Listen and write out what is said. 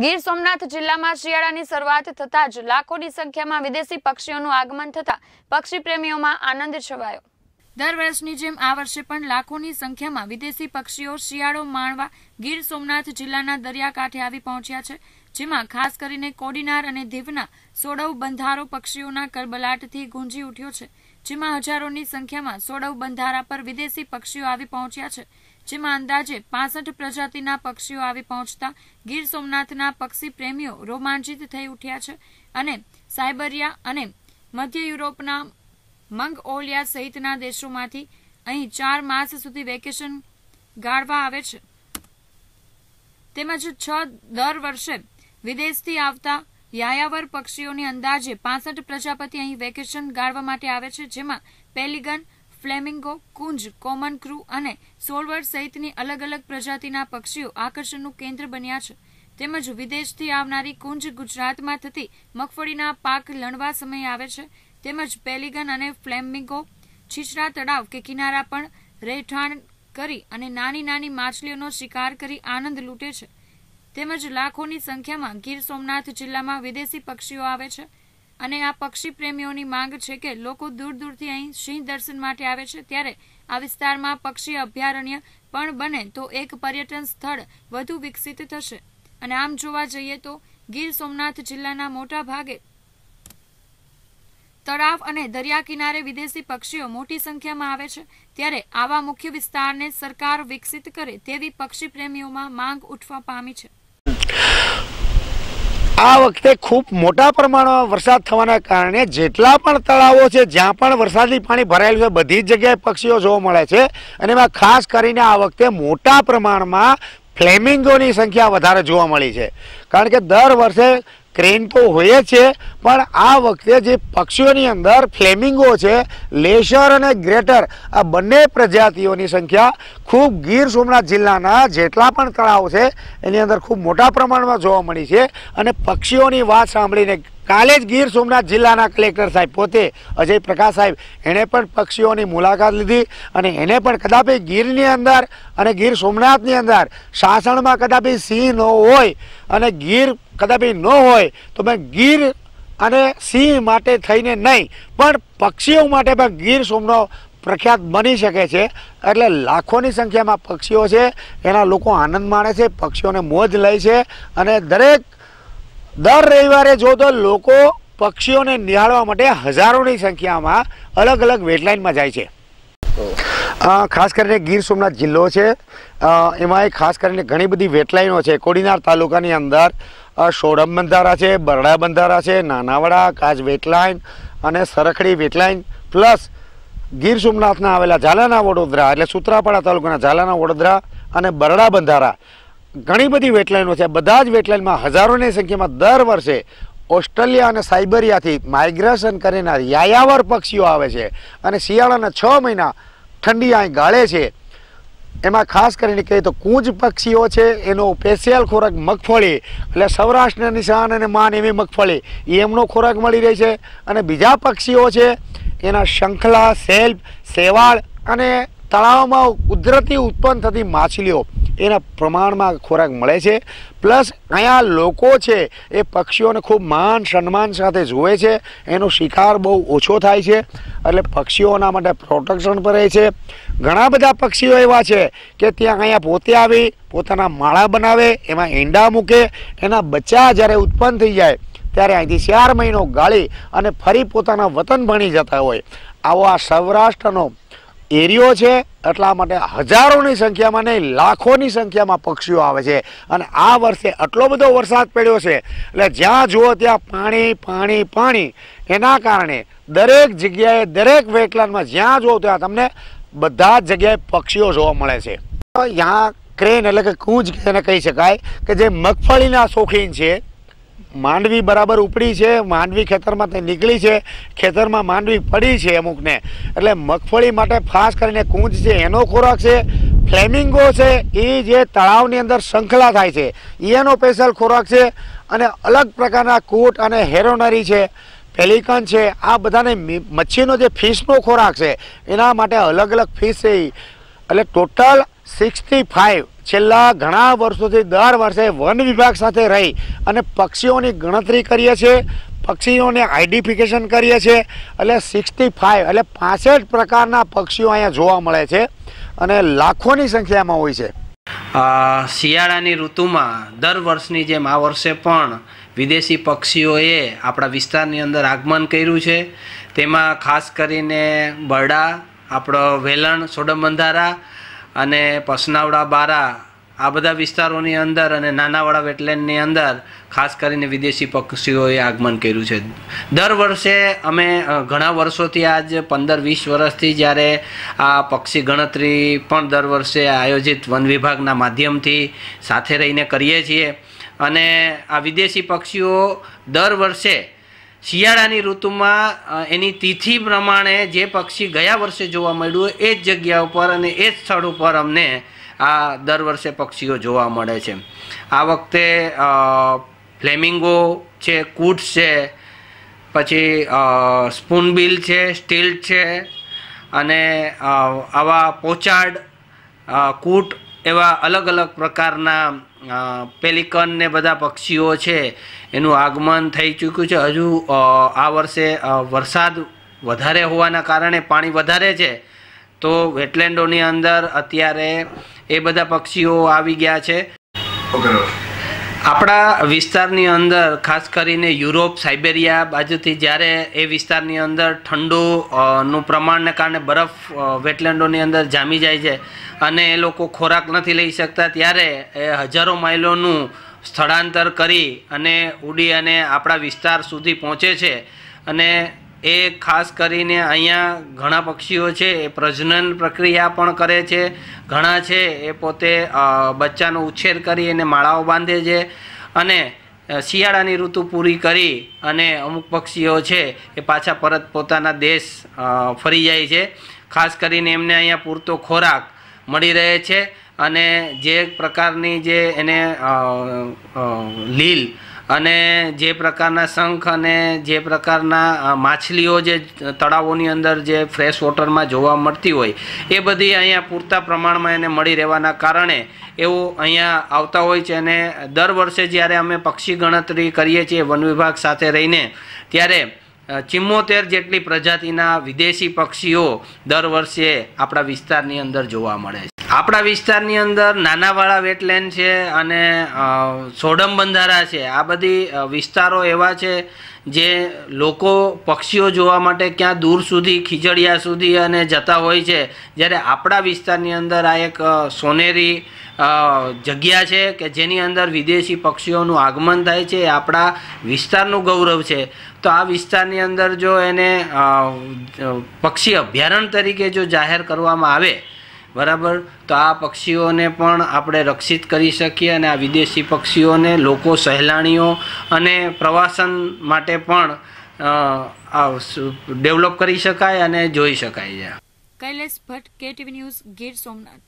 ગીર સોમનાથ જિલ્લામાં શિયાળાની શરૂઆત થતા જ લાખોની સંખ્યામાં વિદેશી પક્ષીઓનું આગમન થતા પક્ષી પ્રેમીઓમાં આનંદ છવાયો દર વર્ષની જેમ આ વર્ષે પણ લાખોની સંખ્યામાં વિદેશી પક્ષીઓ શિયાળો માણવા ગીર સોમનાથ જિલ્લાના દરિયાકાંઠે આવી પહોંચ્યા છે જેમાં ખાસ કરીને કોડીનાર અને દીવના સોડવ બંધારો પક્ષીઓના કલબલાટથી ગુંજી ઉઠ્યો છે જેમાં હજારોની સંખ્યામાં સોડવ બંધારા પર વિદેશી પક્ષીઓ આવી પહોંચ્યા છે જેમાં અંદાજે પાસઠ પ્રજાતિના પક્ષીઓ આવી પહોંચતા ગીર સોમનાથના પક્ષી પ્રેમીઓ રોમાંચિત થઈ ઉઠ્યા છે અને સાયબરિયા અને મધ્ય યુરોપના મંગઓલિયા સહિતના દેશોમાંથી અહીં ચાર માસ સુધી વેકેશન ગાળવા આવે છે તેમજ છ દર વર્ષે વિદેશથી આવતા યાયાવર પક્ષીઓની અંદાજે પાસઠ પ્રજાપતિ અહીં વેકેશન ગાળવા માટે આવે છે જેમાં પેલિગન ફ્લેમિંગો કુંજ કોમન ક્રુ અને સોલવર સહિતની અલગ અલગ પ્રજાતિના પક્ષીઓ આકર્ષણનું કેન્દ્ર બન્યા છે તેમજ વિદેશથી આવનારી કુંજ ગુજરાતમાં થતી મગફળીના પાક લણવા સમયે આવે છે તેમજ પેલિગન અને ફ્લેમિંગો છીછરા તળાવ કે કિનારા પણ રહેઠાણ કરી અને નાની નાની માછલીઓનો શિકાર કરી આનંદ લૂંટે છે તેમજ લાખોની સંખ્યામાં ગીર સોમનાથ જિલ્લામાં વિદેશી પક્ષીઓ આવે છે અને આ પક્ષી પ્રેમીઓની માંગ છે કે લોકો દૂર દૂરથી અહીં સિંહ દર્શન માટે આવે છે ત્યારે આ વિસ્તારમાં પક્ષી અભયારણ્ય પણ બને તો એક પર્યટન સ્થળ વધુ વિકસિત થશે અને આમ જોવા જઈએ તો ગીર સોમનાથ જિલ્લાના મોટા ભાગે તળાવ અને દરિયા કિનારે વિદેશી પક્ષીઓ મોટી સંખ્યામાં આવે છે ત્યારે આવા મુખ્ય વિસ્તારને સરકાર વિકસિત કરે તેવી પક્ષી પ્રેમીઓમાં માંગ ઉઠવા પામી છે આ વખતે ખૂબ મોટા પ્રમાણમાં વરસાદ થવાના કારણે જેટલા પણ તળાવો છે જ્યાં પણ વરસાદી પાણી ભરાયેલું છે બધી જ જગ્યાએ પક્ષીઓ જોવા મળે છે અને એમાં ખાસ કરીને આ વખતે મોટા પ્રમાણમાં ફ્લેમિંગોની સંખ્યા વધારે જોવા મળી છે કારણ કે દર વર્ષે ક્રેન તો હોય છે પણ આ વખતે જે પક્ષીઓની અંદર ફ્લેમિંગો છે લેશર અને ગ્રેટર આ બંને પ્રજાતિઓની સંખ્યા ખૂબ ગીર સોમનાથ જિલ્લાના જેટલા પણ તળાવ છે એની અંદર ખૂબ મોટા પ્રમાણમાં જોવા મળી છે અને પક્ષીઓની વાત સાંભળીને કાલે જ ગીર સોમનાથ જિલ્લાના કલેક્ટર સાહેબ પોતે અજય પ્રકાશ સાહેબ એણે પણ પક્ષીઓની મુલાકાત લીધી અને એને પણ કદાપી ગીરની અંદર અને ગીર સોમનાથની અંદર શાસણમાં કદાપી સિંહ ન હોય અને ગીર કદાપી ન હોય તો મેં ગીર અને સિંહ માટે થઈને નહીં પણ પક્ષીઓ માટે પણ ગીર સોમનો પ્રખ્યાત બની શકે છે એટલે લાખોની સંખ્યામાં પક્ષીઓ છે એના લોકો આનંદ માણે છે પક્ષીઓને મોજ લે છે અને દરેક દર રવિવારે જો તો લોકો પક્ષીઓને નિહાળવા માટે હજારોની સંખ્યામાં અલગ અલગ વેટલાઇનમાં જાય છે ખાસ કરીને ગીર સોમનાથ જિલ્લો છે એમાં ખાસ કરીને ઘણી બધી વેટલાઈનો છે કોડીનાર તાલુકાની અંદર સોડમ બંધારા છે બરડા બંધારા છે નાનાવાડા કાચ વેટલાઈન અને સરખડી વેટલાઈન પ્લસ ગીર સોમનાથના આવેલા ઝાલાના વડોદરા એટલે સુત્રાપાડા તાલુકાના ઝાલાના વડોદરા અને બરડા બંધારા ઘણી બધી વેટલાઈનો છે બધા જ વેટલાઈનમાં હજારોની સંખ્યામાં દર વર્ષે ઓસ્ટ્રેલિયા અને સાયબરિયાથી માઇગ્રેશન કરીને યાયાવર પક્ષીઓ આવે છે અને શિયાળાના છ મહિના ઠંડી અહીં ગાળે છે એમાં ખાસ કરીને કહીએ તો કૂંજ પક્ષીઓ છે એનો સ્પેશિયલ ખોરાક મગફળી એટલે સૌરાષ્ટ્રના નિશાન અને માન એવી મગફળી એ એમનો ખોરાક મળી રહે છે અને બીજા પક્ષીઓ છે એના શંખલા સેલ્ફ સેવાળ અને તળાવમાં કુદરતી ઉત્પન્ન થતી માછલીઓ એના પ્રમાણમાં ખોરાક મળે છે પ્લસ અહીંયા લોકો છે એ પક્ષીઓને ખૂબ માન સન્માન સાથે જુએ છે એનો શિકાર બહુ ઓછો થાય છે એટલે પક્ષીઓના માટે પ્રોટેક્શન પણ રહે છે ઘણા બધા પક્ષીઓ એવા છે કે ત્યાં અહીંયા પોતે આવી પોતાના માળા બનાવે એમાં ઈંડા મૂકે એના બચ્ચા જ્યારે ઉત્પન્ન થઈ જાય ત્યારે અહીંથી ચાર મહિનો ગાળી અને ફરી પોતાના વતન ભણી જતા હોય આવો આ સૌરાષ્ટ્રનો એરિયો છે એટલા માટે હજારોની સંખ્યામાં નહીં લાખોની સંખ્યામાં પક્ષીઓ આવે છે અને આ વર્ષે આટલો બધો વરસાદ પડ્યો છે એટલે જ્યાં જુઓ ત્યાં પાણી પાણી પાણી એના કારણે દરેક જગ્યાએ દરેક વેટલેન્ડમાં જ્યાં જુઓ ત્યાં તમને બધા જ જગ્યાએ પક્ષીઓ જોવા મળે છે ત્યાં ક્રેન એટલે કે કૂંજ એને કહી શકાય કે જે મગફળીના શોખીન છે માંડવી બરાબર ઉપડી છે માંડવી ખેતરમાં તે નીકળી છે ખેતરમાં માંડવી પડી છે અમુકને એટલે મગફળી માટે ખાસ કરીને કૂંજ છે એનો ખોરાક છે ફ્લેમિંગો છે એ જે તળાવની અંદર શંખલા થાય છે એનો સ્પેશિયલ ખોરાક છે અને અલગ પ્રકારના કૂટ અને હેરોનરી છે પેલિકન છે આ બધાને મચ્છીનો જે ફિશનો ખોરાક છે એના માટે અલગ અલગ ફિશ છે એટલે ટોટલ સિક્સટી ફાઇવ છેલ્લા ઘણા વર્ષોથી દર વર્ષે વન વિભાગ સાથે રહી અને પક્ષીઓની ગણતરી કરીએ છીએ પક્ષીઓને આઈડિફિકેશન કરીએ છીએ એટલે સિક્સટી ફાઇવ એટલે પાસઠ પ્રકારના પક્ષીઓ અહીંયા જોવા મળે છે અને લાખોની સંખ્યામાં હોય છે શિયાળાની ઋતુમાં દર વર્ષની જેમ આ વર્ષે પણ વિદેશી પક્ષીઓએ આપણા વિસ્તારની અંદર આગમન કર્યું છે તેમાં ખાસ કરીને બરડા આપણો વેલણ સોડમ બંધારા અને પસનાવડા બારા આ બધા વિસ્તારોની અંદર અને નાનાવાળા વેટલેન્ડની અંદર ખાસ કરીને વિદેશી પક્ષીઓએ આગમન કર્યું છે દર વર્ષે અમે ઘણા વર્ષોથી આજ પંદર વીસ વર્ષથી જ્યારે આ પક્ષી ગણતરી પણ દર વર્ષે આયોજિત વન વિભાગના માધ્યમથી સાથે રહીને કરીએ છીએ અને આ વિદેશી પક્ષીઓ દર વર્ષે શિયાળાની ઋતુમાં એની તિથિ પ્રમાણે જે પક્ષી ગયા વર્ષે જોવા મળ્યું એ જ જગ્યા ઉપર અને એ જ સ્થળ ઉપર અમને આ દર વર્ષે પક્ષીઓ જોવા મળે છે આ વખતે ફ્લેમિંગો છે કૂટ છે પછી સ્પૂનબિલ છે સ્ટીલ છે અને આવા પોચાડ કૂટ એવા અલગ અલગ પ્રકારના પેલિકન ને બધા પક્ષીઓ છે એનું આગમન થઈ ચૂક્યું છે હજુ આ વર્ષે વરસાદ વધારે હોવાના કારણે પાણી વધારે છે તો વેટલેન્ડોની અંદર અત્યારે એ બધા પક્ષીઓ આવી ગયા છે ઓકે આપણા વિસ્તારની અંદર ખાસ કરીને યુરોપ સાઇબેરિયા બાજુથી જ્યારે એ વિસ્તારની અંદર ઠંડુ નું પ્રમાણને કારણે બરફ વેટલેન્ડોની અંદર જામી જાય છે અને એ લોકો ખોરાક નથી લઈ શકતા ત્યારે એ હજારો માઇલોનું સ્થળાંતર કરી અને ઉડી અને આપણા વિસ્તાર સુધી પહોંચે છે અને એ ખાસ કરીને અહીંયા ઘણા પક્ષીઓ છે એ પ્રજનન પ્રક્રિયા પણ કરે છે ઘણા છે એ પોતે બચ્ચાનો ઉછેર કરી એને માળાઓ બાંધે છે અને શિયાળાની ઋતુ પૂરી કરી અને અમુક પક્ષીઓ છે એ પાછા પરત પોતાના દેશ ફરી જાય છે ખાસ કરીને એમને અહીંયા પૂરતો ખોરાક મળી રહે છે અને જે પ્રકારની જે એને લીલ અને જે પ્રકારના શંખ અને જે પ્રકારના માછલીઓ જે તળાવોની અંદર જે ફ્રેશ વોટરમાં જોવા મળતી હોય એ બધી અહીંયા પૂરતા પ્રમાણમાં એને મળી રહેવાના કારણે એવું અહીંયા આવતા હોય છે અને દર વર્ષે જ્યારે અમે પક્ષી ગણતરી કરીએ છીએ વન વિભાગ સાથે રહીને ત્યારે ચિમ્મોતેર જેટલી પ્રજાતિના વિદેશી પક્ષીઓ દર વર્ષે આપણા વિસ્તારની અંદર જોવા મળે છે આપણા વિસ્તારની અંદર નાનાવાળા વેટલેન્ડ છે અને સોડમ બંધારા છે આ બધી વિસ્તારો એવા છે જે લોકો પક્ષીઓ જોવા માટે ક્યાં દૂર સુધી ખીજડીયા સુધી અને જતા હોય છે જ્યારે આપણા વિસ્તારની અંદર આ એક સોનેરી જગ્યા છે કે જેની અંદર વિદેશી પક્ષીઓનું આગમન થાય છે આપણા વિસ્તારનું ગૌરવ છે તો આ વિસ્તારની અંદર જો એને પક્ષી અભયારણ્ય તરીકે જો જાહેર કરવામાં આવે બરાબર તો આ પક્ષીઓને પણ આપણે રક્ષિત કરી શકીએ અને આ વિદેશી પક્ષીઓને લોકો સહેલાણીઓ અને પ્રવાસન માટે પણ ડેવલપ કરી શકાય અને જોઈ શકાય છે કૈલેશ ભટ્ટ કેટીવી ન્યૂઝ ગીર સોમનાથ